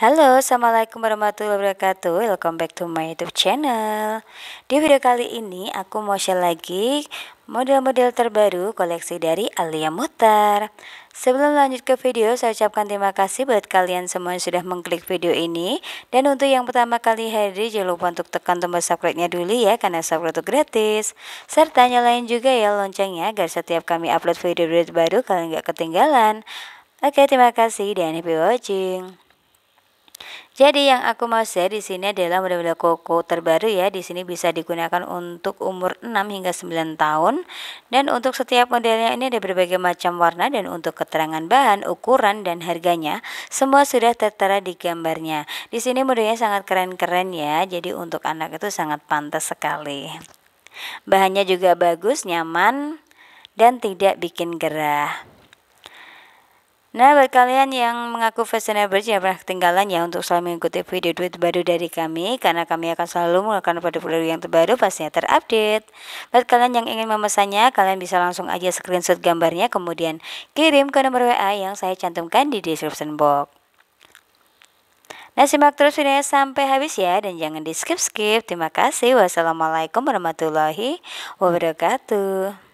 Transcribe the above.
Halo, Assalamualaikum warahmatullahi wabarakatuh Welcome back to my youtube channel Di video kali ini aku mau share lagi model-model terbaru koleksi dari Alia Mutar Sebelum lanjut ke video, saya ucapkan terima kasih buat kalian semua yang sudah mengklik video ini Dan untuk yang pertama kali hadir, jangan lupa untuk tekan tombol subscribe-nya dulu ya Karena subscribe itu gratis Serta nyalain juga ya loncengnya agar setiap kami upload video-video baru kalian gak ketinggalan Oke, terima kasih dan happy watching jadi yang aku mau share di sini adalah model-model koko terbaru ya. Di sini bisa digunakan untuk umur 6 hingga 9 tahun dan untuk setiap modelnya ini ada berbagai macam warna dan untuk keterangan bahan, ukuran dan harganya semua sudah tertera di gambarnya. Di sini modelnya sangat keren-keren ya. Jadi untuk anak itu sangat pantas sekali. Bahannya juga bagus, nyaman dan tidak bikin gerah. Nah, buat kalian yang mengaku fashionable jangan pernah ketinggalan ya untuk selalu mengikuti video duit baru dari kami karena kami akan selalu menggunakan produk-produk yang terbaru pastinya terupdate. Buat kalian yang ingin memesannya, kalian bisa langsung aja screenshot gambarnya kemudian kirim ke nomor WA yang saya cantumkan di description box. Nah, simak terus videonya sampai habis ya dan jangan di skip-skip. Terima kasih. Wassalamualaikum warahmatullahi wabarakatuh.